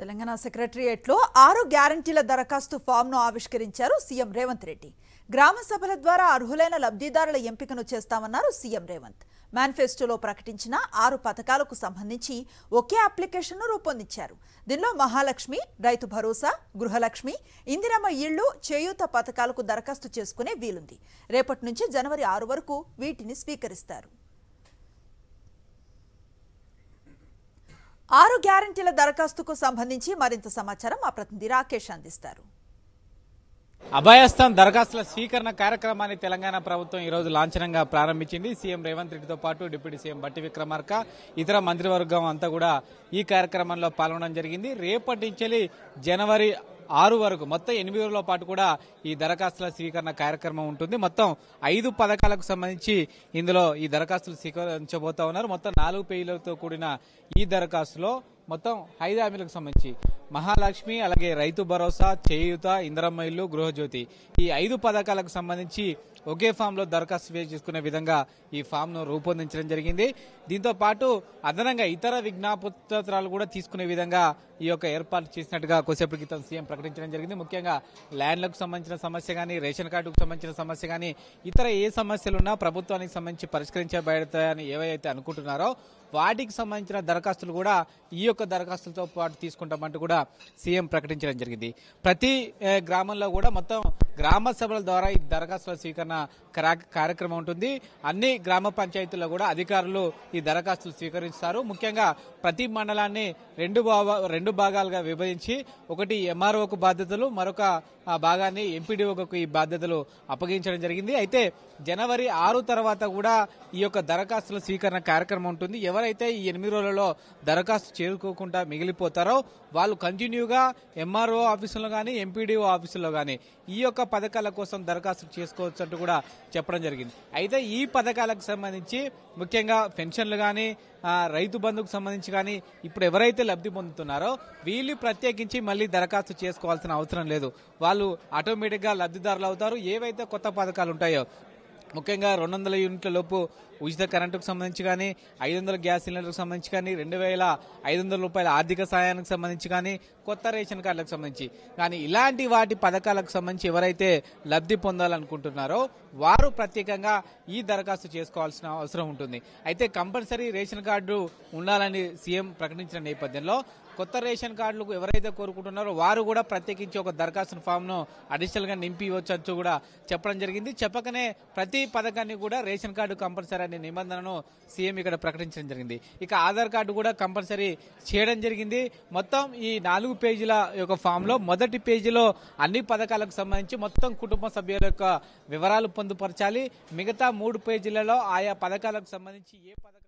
తెలంగాణ సెక్రటరియేట్లో ఆరు గ్యారంటీల దరఖాస్తు ఫామ్ను ఆవిష్కరించారు సీఎం రేవంత్ రెడ్డి గ్రామ సభల ద్వారా అర్హులైన లబ్ధిదారుల ఎంపికను చేస్తామన్నారు సీఎం రేవంత్ మేనిఫెస్టోలో ప్రకటించిన ఆరు పథకాలకు సంబంధించి ఒకే అప్లికేషన్ను రూపొందించారు దీనిలో మహాలక్ష్మి రైతు భరోసా గృహలక్ష్మి ఇందిరమ్మ ఇళ్లు చేయూత పథకాలకు దరఖాస్తు చేసుకునే వీలుంది రేపటి నుంచి జనవరి ఆరు వరకు వీటిని స్వీకరిస్తారు ఆరు గ్యారంటీల దరఖాస్తుకు సంబంధించి మరింత సమాచారం మా ప్రతినిధి రాకేష్ అందిస్తారు అభయస్థం దరఖాస్తుల స్వీకరణ కార్యక్రమాన్ని తెలంగాణ ప్రభుత్వం ఈరోజు లాంఛనంగా ప్రారంభించింది సీఎం రేవంత్ రెడ్డితో పాటు డిప్యూటీ సీఎం బట్టి విక్రమార్క ఇతర మంత్రివర్గం అంతా కూడా ఈ కార్యక్రమంలో పాల్గొనడం జరిగింది రేపటి నుంచి జనవరి ఆరు వరకు మొత్తం ఎనిమిది రోజుల పాటు కూడా ఈ దరఖాస్తుల స్వీకరణ కార్యక్రమం ఉంటుంది మొత్తం ఐదు పథకాలకు సంబంధించి ఇందులో ఈ దరఖాస్తులు స్వీకరించబోతా ఉన్నారు మొత్తం నాలుగు పేజీలతో కూడిన ఈ దరఖాస్తులో మొత్తం ఐదు హామీలకు సంబంధించి మహాలక్ష్మి అలాగే రైతు భరోసా చేయుత ఇంద్రమ్మ ఇల్లు గృహజ్యోతి ఈ ఐదు పథకాలకు సంబంధించి ఒకే ఫామ్ లో దరఖాస్తు చేసుకునే విధంగా ఈ ఫామ్ ను రూపొందించడం జరిగింది దీంతో పాటు అదనంగా ఇతర విజ్ఞాపత్రాలు కూడా తీసుకునే విధంగా ఈ యొక్క ఏర్పాటు చేసినట్టుగా కొద్దిసేపటి క్రితం సీఎం ప్రకటించడం జరిగింది ముఖ్యంగా ల్యాండ్లకు సంబంధించిన సమస్య కానీ రేషన్ కార్డుకు సంబంధించిన సమస్య కానీ ఇతర ఏ సమస్యలు ఉన్నా ప్రభుత్వానికి సంబంధించి పరిష్కరించబడతాయని ఏవైతే అనుకుంటున్నారో వాటికి సంబంధించిన దరఖాస్తులు కూడా ఈ యొక్క దరఖాస్తులతో పాటు తీసుకుంటామంటూ కూడా సీఎం ప్రకటించడం జరిగింది ప్రతి గ్రామంలో కూడా మొత్తం గ్రామ సభల ద్వారా ఈ దరఖాస్తుల స్వీకరణ కార్యక్రమం ఉంటుంది అన్ని గ్రామ పంచాయతీల్లో కూడా అధికారులు ఈ దరఖాస్తులు స్వీకరిస్తారు ముఖ్యంగా ప్రతి మండలాన్ని రెండు రెండు భాగాలుగా విభజించి ఒకటి ఎంఆర్ఓకు బాధ్యతలు మరొక భాగాన్ని ఎంపీడీఓకు ఈ బాధ్యతలు అప్పగించడం జరిగింది అయితే జనవరి ఆరు తర్వాత కూడా ఈ యొక్క దరఖాస్తుల స్వీకరణ కార్యక్రమం ఉంటుంది ఎవరైతే ఈ ఎనిమిది రోజులలో దరఖాస్తు చేరుకోకుండా మిగిలిపోతారో వాళ్ళు కంటిన్యూగా ఎంఆర్ఓ ఆఫీసులో కానీ ఎంపీడీఓ ఆఫీసులో కానీ ఈ యొక్క పథకాల కోసం దరఖాస్తు చేసుకోవచ్చు అంటూ కూడా చెప్పడం జరిగింది అయితే ఈ పథకాలకు సంబంధించి ముఖ్యంగా పెన్షన్లు కానీ రైతు బంధుకు సంబంధించి కానీ ఇప్పుడు ఎవరైతే లబ్ధి పొందుతున్నారో వీళ్ళు ప్రత్యేకించి మళ్ళీ దరఖాస్తు చేసుకోవాల్సిన అవసరం లేదు వాళ్ళు ఆటోమేటిక్గా లబ్ధిదారులు అవుతారు ఏవైతే కొత్త పథకాలు ఉంటాయో ముఖ్యంగా రెండు వందల యూనిట్ల లోపు ఉచిత కరెంటుకు సంబంధించి కానీ ఐదు వందల గ్యాస్ సిలిండర్కు సంబంధించి కానీ రెండు వేల ఐదు వందల రూపాయల ఆర్థిక సహాయానికి సంబంధించి కానీ కొత్త రేషన్ కార్డులకు సంబంధించి కానీ ఇలాంటి వాటి పథకాలకు సంబంధించి ఎవరైతే లబ్ధి పొందాలనుకుంటున్నారో వారు ప్రత్యేకంగా ఈ దరఖాస్తు చేసుకోవాల్సిన అవసరం ఉంటుంది అయితే కంపల్సరీ రేషన్ కార్డు ఉండాలని సీఎం ప్రకటించిన నేపథ్యంలో కొత్త రేషన్ కార్డులకు ఎవరైతే కోరుకుంటున్నారో వారు కూడా ప్రత్యేకించి ఒక దరఖాస్తు ఫామ్ను అడిషనల్గా నింపి ఇవ్వచ్చు కూడా చెప్పడం జరిగింది చెప్పకనే ప్రతి పథకాన్ని కూడా రేషన్ కార్డు కంపల్సరీ అనే నిబంధనను సీఎం ఇక్కడ ప్రకటించడం జరిగింది ఇక ఆధార్ కార్డు కూడా కంపల్సరీ చేయడం జరిగింది మొత్తం ఈ నాలుగు పేజీల యొక్క ఫామ్లో మొదటి పేజీలో అన్ని పథకాలకు సంబంధించి మొత్తం కుటుంబ సభ్యుల యొక్క వివరాలు పొందుపరచాలి మిగతా మూడు పేజీలలో ఆయా పథకాలకు సంబంధించి ఏ పథకం